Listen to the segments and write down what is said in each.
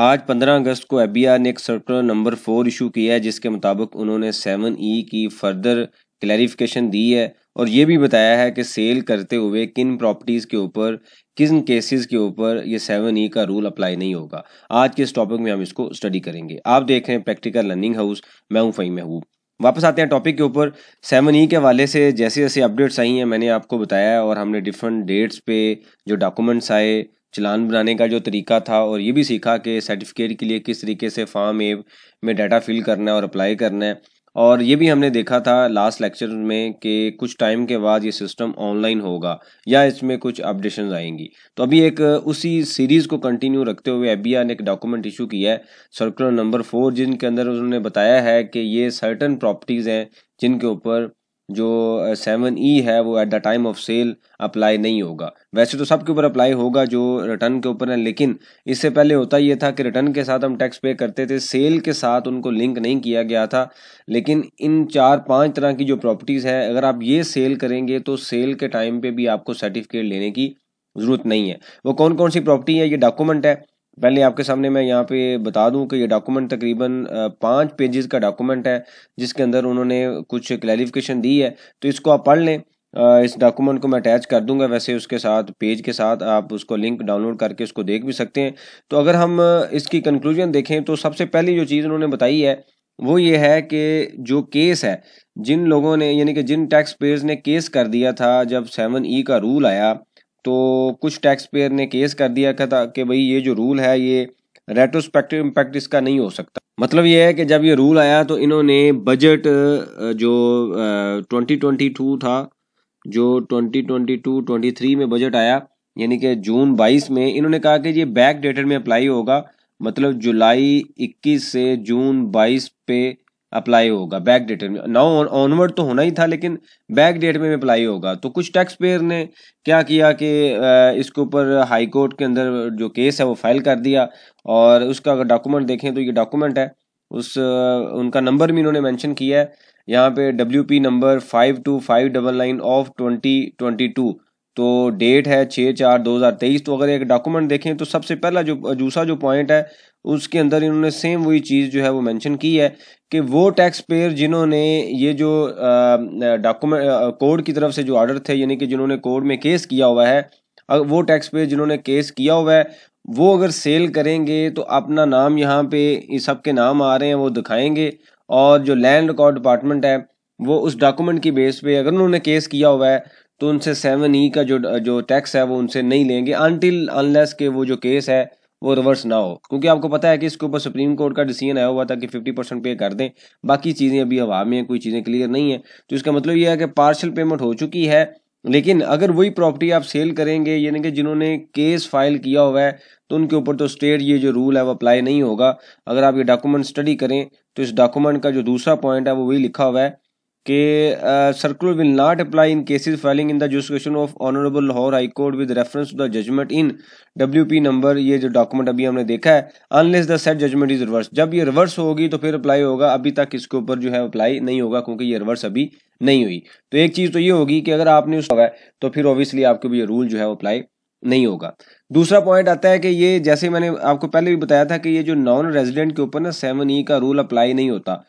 आज 15 अगस्त को एफ ने एक सर्कुलर नंबर फोर इशू किया है जिसके मुताबिक उन्होंने सेवन ई e की फर्दर क्लैरिफिकेशन दी है और ये भी बताया है कि सेल करते हुए किन प्रॉपर्टीज़ के ऊपर किन केसेस के ऊपर ये सेवन ई e का रूल अप्लाई नहीं होगा आज के इस टॉपिक में हम इसको स्टडी करेंगे आप देख रहे हैं प्रैक्टिकल लर्निंग हाउस मैं हूँ फ़हीम महबूब वापस आते हैं टॉपिक के ऊपर सेवन ई e के हवाले से जैसे जैसे अपडेट्स आई हैं मैंने आपको बताया और हमने डिफरेंट डेट्स पे जो डॉक्यूमेंट्स आए चलान बनाने का जो तरीका था और ये भी सीखा कि सर्टिफिकेट के लिए किस तरीके से फॉर्म एब में डाटा फिल करना है और अप्लाई करना है और ये भी हमने देखा था लास्ट लेक्चर में कि कुछ टाइम के बाद ये सिस्टम ऑनलाइन होगा या इसमें कुछ अपडेशन आएंगी तो अभी एक उसी सीरीज़ को कंटिन्यू रखते हुए एफ ने एक डॉक्यूमेंट इशू किया है सर्कुलर नंबर फोर जिनके अंदर उन्होंने बताया है कि ये सर्टन प्रॉपर्टीज़ हैं जिनके ऊपर जो सेवन ई e है वो at the time of sale apply नहीं होगा वैसे तो सबके ऊपर अप्लाई होगा जो रिटर्न के ऊपर है लेकिन इससे पहले होता ये था कि रिटर्न के साथ हम टैक्स पे करते थे सेल के साथ उनको लिंक नहीं किया गया था लेकिन इन चार पांच तरह की जो प्रॉपर्टीज़ है अगर आप ये सेल करेंगे तो सेल के टाइम पे भी आपको सर्टिफिकेट लेने की ज़रूरत नहीं है वो कौन कौन सी प्रॉपर्टी है ये डॉक्यूमेंट है पहले आपके सामने मैं यहाँ पे बता दूं कि ये डॉक्यूमेंट तकरीबन पाँच पेजेस का डॉक्यूमेंट है जिसके अंदर उन्होंने कुछ क्लैरिफिकेशन दी है तो इसको आप पढ़ लें इस डॉक्यूमेंट को मैं अटैच कर दूंगा वैसे उसके साथ पेज के साथ आप उसको लिंक डाउनलोड करके उसको देख भी सकते हैं तो अगर हम इसकी कंक्लूजन देखें तो सबसे पहली जो चीज़ उन्होंने बताई है वो ये है कि जो केस है जिन लोगों ने यानी कि जिन टैक्स पेयर्स ने केस कर दिया था जब सेवन ई e का रूल आया तो कुछ टैक्स पेयर ने केस कर दिया था कि भाई ये जो रूल है ये रेट्रोस्पेक्टिव इम्पैक्ट इसका नहीं हो सकता मतलब ये है कि जब ये रूल आया तो इन्होंने बजट जो ट्वेंटी ट्वेंटी टू था जो twenty twenty two twenty three में बजट आया यानी कि जून बाईस में इन्होंने कहा कि ये बैक डेटेड में अप्लाई होगा मतलब जुलाई इक्कीस से जून बाईस पे अप्लाई होगा बैक डेट में नाउ ऑनवर्ड तो होना ही था लेकिन बैक डेट में अप्लाई होगा तो कुछ टैक्स पेयर ने क्या किया कि इसके ऊपर हाई कोर्ट के अंदर जो केस है वो फाइल कर दिया और उसका अगर डॉक्यूमेंट देखें तो ये डॉक्यूमेंट है उस उनका नंबर भी इन्होंने मेंशन किया है यहाँ पे W P number five two five double nine of twenty twenty two तो डेट है छः चार दो हज़ार तेईस तो अगर एक डॉक्यूमेंट देखें तो सबसे पहला जो दूसरा जो पॉइंट है उसके अंदर इन्होंने सेम वही चीज़ जो है वो मेंशन की है कि वो टैक्स पेयर जिन्होंने ये जो डॉक्यूमेंट कोर्ट की तरफ से जो ऑर्डर थे यानी कि जिन्होंने कोर्ट में केस किया हुआ है वो टैक्स पेयर जिन्होंने केस किया हुआ है वो अगर सेल करेंगे तो अपना नाम यहाँ पे सबके नाम आ रहे हैं वो दिखाएंगे और जो लैंड रिकॉर्ड डिपार्टमेंट है वो उस डॉक्यूमेंट की बेस पे अगर उन्होंने केस किया हुआ है तो उनसे सेवन ई e का जो जो टैक्स है वो उनसे नहीं लेंगे अनटिल अनलेस के वो जो केस है वो रिवर्स ना हो क्योंकि आपको पता है कि इसके ऊपर सुप्रीम कोर्ट का डिसीजन आया हुआ था कि फिफ्टी परसेंट पे कर दें बाकी चीज़ें अभी हवा में हैं कोई चीज़ें क्लियर नहीं है तो इसका मतलब ये है कि पार्शल पेमेंट हो चुकी है लेकिन अगर वही प्रॉपर्टी आप सेल करेंगे यानी कि जिन्होंने केस फाइल किया हुआ है तो उनके ऊपर तो स्टेट ये जो रूल है वो अप्लाई नहीं होगा अगर आप ये डॉक्यूमेंट स्टडी करें तो इस डॉक्यूमेंट का जो दूसरा पॉइंट है वो वही लिखा हुआ है कि circular will not apply in cases filing in the jurisdiction of honourable Lahore high court with reference to the judgement in W P number ये जो डॉक्यूमेंट अभी हमने देखा है unless the said judgement is reverse जब ये रिवर्स होगी तो फिर अप्लाई होगा अभी तक इसके ऊपर जो है अप्लाई नहीं होगा क्योंकि ये रिवर्स अभी नहीं हुई तो एक चीज़ तो ये होगी कि अगर आपने उस तो फिर ऑब्वियसली आपके भी ये रूल जो है अप्लाई नहीं होगा दूसरा पॉइंट आता है कि ये जैसे मैंने आपको पहले भी बताया था कि ये जो नॉन रेजिडेंट के ऊपर ना सेवन ई e का रूल अप्लाई नहीं होता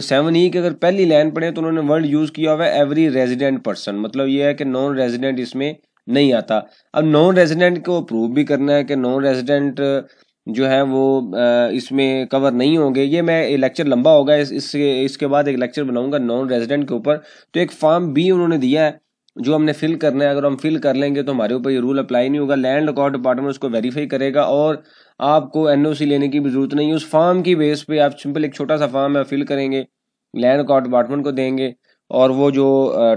सेवन ई e की अगर पहली लाइन पढ़े तो उन्होंने वर्ड यूज किया हुआ है एवरी रेजिडेंट पर्सन मतलब ये है कि नॉन रेजिडेंट इसमें नहीं आता अब नॉन रेजिडेंट को प्रूव भी करना है कि नॉन रेजिडेंट जो है वो इसमें कवर नहीं होंगे ये मैं लेक्चर लंबा होगा इस, इसके इसके बाद एक लेक्चर बनाऊंगा नॉन रेजिडेंट के ऊपर तो एक फॉर्म बी उन्होंने दिया है जो हमने फिल करना है अगर हम फिल कर लेंगे तो हमारे ऊपर ये रूल अप्लाई नहीं होगा लैंड रिकॉर्ड डिपार्टमेंट उसको वेरीफाई करेगा और आपको एनओसी लेने की भी जरूरत नहीं है उस फॉर्म की बेस पे आप सिंपल एक छोटा सा फॉर्म है फिल करेंगे लैंड रिकॉर्ड डिपार्टमेंट को देंगे और वो जो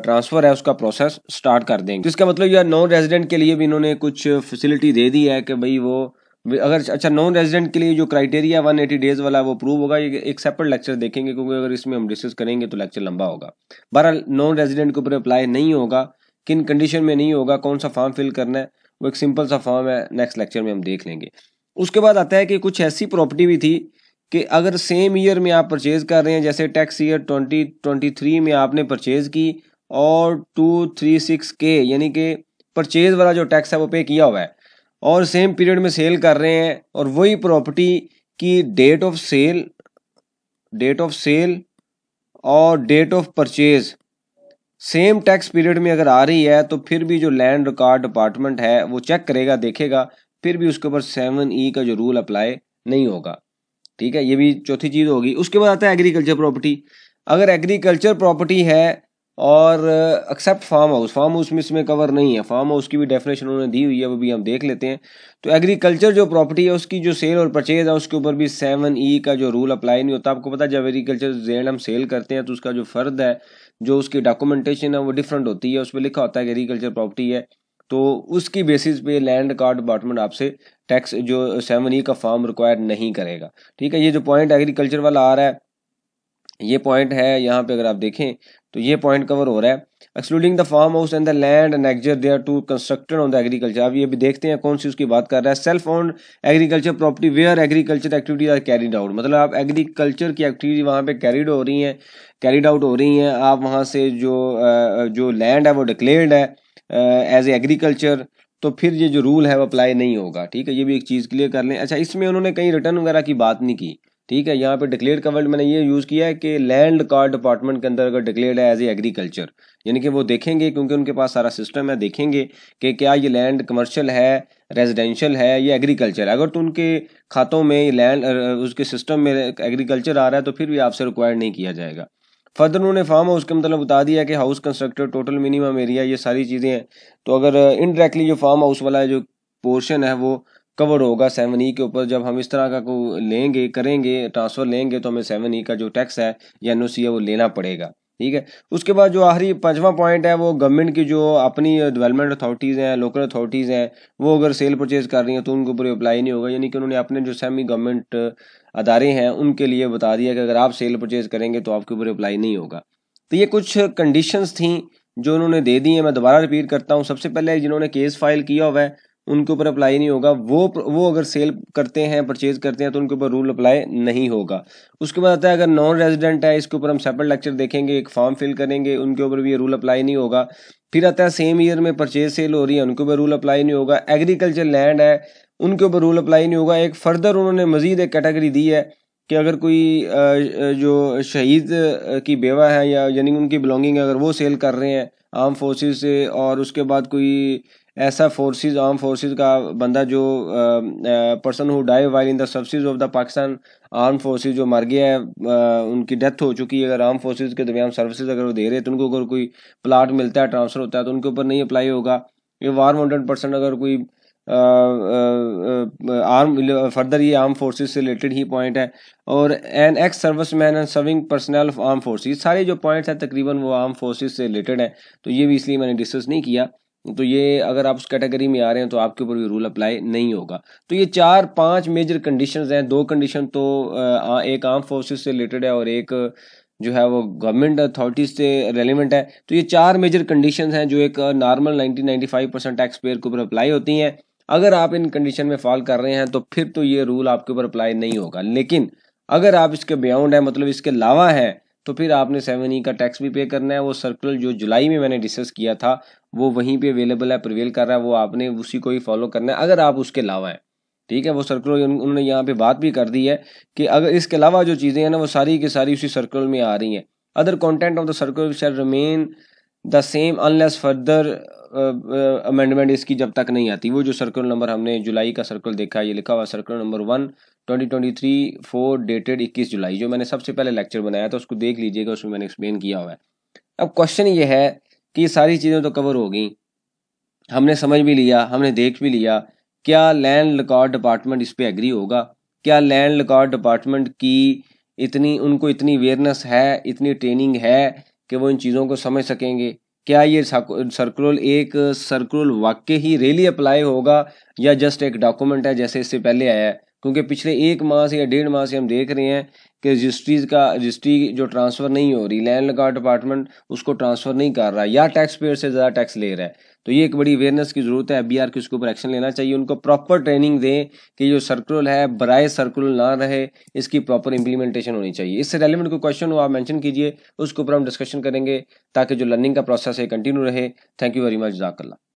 ट्रांसफ़र है उसका प्रोसेस स्टार्ट कर देंगे जिसका मतलब यह नॉन रेजिडेंट के लिए भी इन्होंने कुछ फैसिलिटी दे दी है कि भाई वो अगर अच्छा नॉन रेजिडेंट के लिए जो क्राइटेरिया 180 डेज वाला वो प्रूव होगा ये एक सेपरेट लेक्चर देखेंगे क्योंकि अगर इसमें हम डिस्कस करेंगे तो लेक्चर लंबा होगा बहरहाल नॉन रेजिडेंट के ऊपर अप्लाई नहीं होगा किन कंडीशन में नहीं होगा कौन सा फॉर्म फिल करना है वो एक सिंपल सा फॉर्म है नेक्स्ट लेक्चर में हम देख लेंगे उसके बाद आता है कि कुछ ऐसी प्रॉपर्टी भी थी कि अगर सेम ईयर में आप परचेज कर रहे हैं जैसे tax year twenty twenty three में आपने परचेज की और टू थ्री सिक्स के यानी कि परचेज वाला जो टैक्स है वो पे किया हुआ है और सेम पीरियड में सेल कर रहे हैं और वही प्रॉपर्टी की date of sale date of sale और date of purchase same tax period में अगर आ रही है तो फिर भी जो लैंड रिकॉर्ड डिपार्टमेंट है वो चेक करेगा देखेगा फिर भी उसके ऊपर सेवन ई e का जो रूल अप्लाई नहीं होगा ठीक है ये भी चौथी चीज़ होगी उसके बाद आता है एग्रीकल्चर प्रॉपर्टी अगर एग्रीकल्चर प्रॉपर्टी है और except farm house farm house में इसमें कवर नहीं है फार्म हाउस की भी डेफिनेशन उन्होंने दी हुई है वो भी हम देख लेते हैं तो एग्रीकल्चर जो प्रॉपर्टी है उसकी जो सेल और परचेज है उसके ऊपर भी सेवन ई e का जो रूल अप्लाई नहीं होता आपको पता जब एग्रीकल्चर जेड हम सेल करते हैं तो उसका जो फर्द है जो उसकी डॉक्यूमेंटेशन है वो डिफरेंट होती है उस पर लिखा होता है एग्रीकल्चर प्रॉपर्टी है तो उसकी बेसिस पे लैंड कार्ड डिपार्टमेंट आपसे टैक्स जो सेवन ई e का फॉर्म रिक्वायर नहीं करेगा ठीक है ये जो पॉइंट एग्रीकल्चर वाला आ रहा है ये पॉइंट है यहाँ पे अगर आप देखें तो ये पॉइंट कवर हो रहा है excluding the farm house and the land and एग्जर they are to constructed on the agriculture अब ये भी देखते हैं कौन सी उसकी बात कर रहा है self owned agriculture property where agriculture activities are carried out मतलब आप एग्रीकल्चर की एक्टिविटी वहाँ पे कैरिड हो रही हैं कैरिड आउट हो रही हैं आप वहाँ से जो जो लैंड है वो डिक्लेयर्ड है एज ए एग्रीकल्चर तो फिर ये जो रूल है वो अप्लाई नहीं होगा ठीक है ये भी एक चीज़ क्लियर कर लें अच्छा इसमें उन्होंने कहीं रिटर्न वगैरह की बात नहीं की ठीक है यहाँ पे डिक्लेयर का वर्ड मैंने ये यूज़ किया है कि लैंड कार्ड डिपार्टमेंट के अंदर अगर डिक्लेयर है एज ए एग्रीकल्चर यानी कि वो देखेंगे क्योंकि उनके पास सारा सिस्टम है देखेंगे कि क्या ये लैंड कमर्शियल है रेजिडेंशियल है या एग्रीकल्चर है अगर तो उनके खातों में लैंड उसके सिस्टम में एग्रीकल्चर आ रहा है तो फिर भी आपसे रिक्वायर नहीं किया जाएगा फर्दर उन्होंने फार्म हाउस के मतलब बता दिया कि house constructor total minimum area ये सारी चीज़ें हैं तो अगर इनडायरेक्टली जो फार्म हाउस वाला जो पोर्शन है वो कवर होगा सेवन ई e के ऊपर जब हम इस तरह का को लेंगे करेंगे ट्रांसफ़र लेंगे तो हमें सेवन ई e का जो टैक्स है या एन है वो लेना पड़ेगा ठीक है उसके बाद जो आखिरी पांचवा पॉइंट है वो गवर्नमेंट की जो अपनी डेवलपमेंट अथॉरिटीज़ हैं लोकल अथॉरिटीज़ हैं वो अगर सेल परचेज कर रही हैं तो उनके ऊपर अप्लाई नहीं होगा यानी कि उन्होंने अपने जो सेमी गवर्नमेंट अदारे हैं उनके लिए बता दिया कि अगर आप सेल परचेज करेंगे तो आपके ऊपर अप्लाई नहीं होगा तो ये कुछ कंडीशन थी जो उन्होंने दे दी हैं मैं दोबारा रिपीट करता हूँ सबसे पहले जिन्होंने केस फाइल किया हुआ है उनके ऊपर अप्लाई नहीं होगा वो वो अगर सेल करते हैं परचेज करते हैं तो उनके ऊपर रूल अप्लाई नहीं होगा उसके बाद आता है अगर नॉन रेजिडेंट है इसके ऊपर हम सेपरेट लेक्चर देखेंगे एक फॉर्म फिल करेंगे उनके ऊपर भी ये रूल अप्लाई नहीं होगा फिर आता है सेम ईयर में परचेज सेल हो रही है उनके ऊपर रूल अप्लाई नहीं होगा एग्रीकल्चर लैंड है उनके ऊपर रूल अप्लाई नहीं होगा एक फर्दर उन्होंने मजीद एक कैटेगरी दी है कि अगर कोई जो शहीद की बेवा है या यानी उनकी बिलोंगिंग अगर वो सेल कर रहे हैं आर्म फोर्सेस से और उसके बाद कोई ऐसा फोर्सेस आर्म फोर्सेस का बंदा जो person who die while in the service of the Pakistan arm forces जो मर गया है उनकी डेथ हो चुकी है अगर आर्म फोर्सेस के दरमियान सर्विसेज अगर वो दे रहे हैं तो उनको अगर कोई प्लाट मिलता है ट्रांसफर होता है तो उनके ऊपर नहीं अप्लाई होगा ये वार वॉन्टेड पर्सन अगर कोई आर्म फर्दर ये आर्म फोर्सेस से रिलेटेड ही पॉइंट है और an ex service man and serving personnel of arm forces सारे जो पॉइंट्स हैं तकरीबन वो आर्म फोर्सेस से रिलेटेड हैं तो ये भी इसलिए मैंने डिस्कस नहीं किया तो ये अगर आप उस कैटेगरी में आ रहे हैं तो आपके ऊपर भी रूल अप्लाई नहीं होगा तो ये चार पांच मेजर कंडीशंस हैं दो कंडीशन तो एक आर्म फोर्सेस से रिलेटेड है और एक जो है वो गवर्नमेंट अथॉरिटीज से रेलिवेंट है तो ये चार मेजर कंडीशंस हैं जो एक नॉर्मल 90-95 परसेंट टैक्स पेयर के ऊपर अप्लाई होती हैं अगर आप इन कंडीशन में फॉल कर रहे हैं तो फिर तो ये रूल आपके ऊपर अप्लाई नहीं होगा लेकिन अगर आप इसके बियॉन्ड है मतलब इसके अलावा है तो फिर आपने सेवन ई e का टैक्स भी पे करना है वो सर्कुलर जो जुलाई में मैंने डिस्कस किया था वो वहीं पे अवेलेबल है प्रिवेल कर रहा है वो आपने उसी को ही फॉलो करना है अगर आप उसके अलावा हैं ठीक है वो सर्कुलर उन्होंने यहाँ पे बात भी कर दी है कि अगर इसके अलावा जो चीज़ें हैं ना वो सारी की सारी उसी सर्कुलर में आ रही हैं other content of the circular shall remain the same unless further amendment इसकी जब तक नहीं आती वो जो सर्कुलर नंबर हमने जुलाई का सर्कल देखा ये लिखा हुआ circular number one twenty twenty three four dated इक्कीस जुलाई जो मैंने सबसे पहले लेक्चर बनाया था उसको देख लीजिएगा उसमें मैंने एक्सप्लेन किया हुआ है अब क्वेश्चन ये है कि ये सारी चीज़ें तो कवर हो गई हमने समझ भी लिया हमने देख भी लिया क्या लैंड रिकॉर्ड डिपार्टमेंट इस पर एग्री होगा क्या लैंड रिकॉर्ड डिपार्टमेंट की इतनी उनको इतनी अवेयरनेस है इतनी ट्रेनिंग है कि वो इन चीज़ों को समझ सकेंगे क्या ये सर्कुलर एक सर्कुलर वाक्य ही रेली अप्लाई होगा या जस्ट एक डॉक्यूमेंट है जैसे इससे पहले आया है क्योंकि पिछले एक माह से या डेढ़ माह से हम देख रहे हैं कि रजिस्ट्रीज का रजिस्ट्री जो ट्रांसफ़र नहीं हो रही लैंड का डिपार्टमेंट उसको ट्रांसफ़र नहीं कर रहा या टैक्स पेयर से ज़्यादा टैक्स ले रहा है तो ये एक बड़ी अवेयरनेस की ज़रूरत है एफ बी आर की उसके ऊपर एक्शन लेना चाहिए उनको प्रॉपर ट्रेनिंग दें कि जो सर्कुलर है बराए सर्कुलर ना रहे इसकी प्रॉपर इंप्लीमेंटेशन होनी चाहिए इससे रेलिवेंट कोई क्वेश्चन हो आप मैंशन कीजिए उसके ऊपर हम डिस्कशन करेंगे ताकि जो लर्निंग का प्रोसेस है कंटिन्यू रहे थैंक यू वेरी मच जाकर